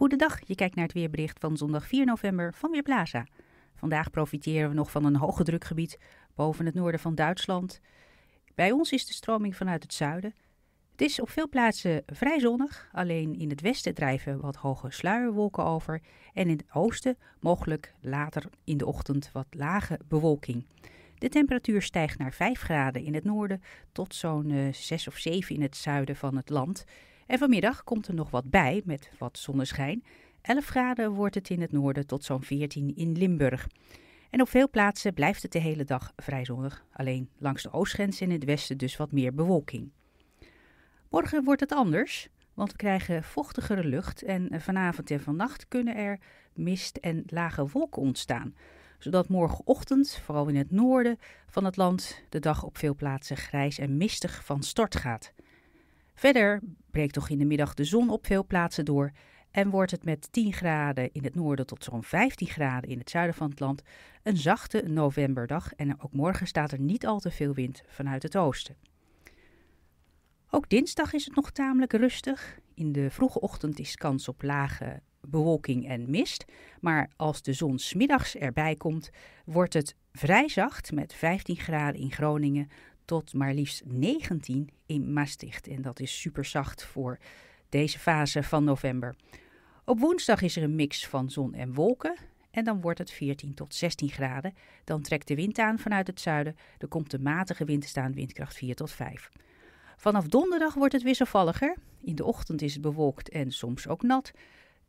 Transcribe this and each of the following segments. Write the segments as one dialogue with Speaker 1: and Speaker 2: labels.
Speaker 1: Goedendag, je kijkt naar het weerbericht van zondag 4 november van Weerplaza. Vandaag profiteren we nog van een hoge drukgebied boven het noorden van Duitsland. Bij ons is de stroming vanuit het zuiden. Het is op veel plaatsen vrij zonnig, alleen in het westen drijven wat hoge sluierwolken over en in het oosten mogelijk later in de ochtend wat lage bewolking. De temperatuur stijgt naar 5 graden in het noorden tot zo'n 6 eh, of 7 in het zuiden van het land. En vanmiddag komt er nog wat bij met wat zonneschijn. 11 graden wordt het in het noorden tot zo'n 14 in Limburg. En op veel plaatsen blijft het de hele dag vrij zonnig. Alleen langs de oostgrens en in het westen dus wat meer bewolking. Morgen wordt het anders, want we krijgen vochtigere lucht en vanavond en vannacht kunnen er mist en lage wolken ontstaan. Zodat morgenochtend, vooral in het noorden van het land, de dag op veel plaatsen grijs en mistig van start gaat. Verder breekt toch in de middag de zon op veel plaatsen door en wordt het met 10 graden in het noorden tot zo'n 15 graden in het zuiden van het land een zachte novemberdag en ook morgen staat er niet al te veel wind vanuit het oosten. Ook dinsdag is het nog tamelijk rustig. In de vroege ochtend is kans op lage bewolking en mist, maar als de zon smiddags erbij komt, wordt het vrij zacht met 15 graden in Groningen tot maar liefst 19 in Maastricht. En dat is super zacht voor deze fase van november. Op woensdag is er een mix van zon en wolken. En dan wordt het 14 tot 16 graden. Dan trekt de wind aan vanuit het zuiden. Er komt een matige wind te staan, windkracht 4 tot 5. Vanaf donderdag wordt het wisselvalliger. In de ochtend is het bewolkt en soms ook nat.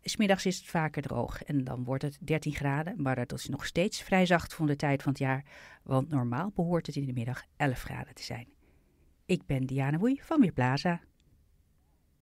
Speaker 1: Smiddags is het vaker droog en dan wordt het 13 graden, maar dat is nog steeds vrij zacht voor de tijd van het jaar, want normaal behoort het in de middag 11 graden te zijn. Ik ben Diana Woei van Weerplaza.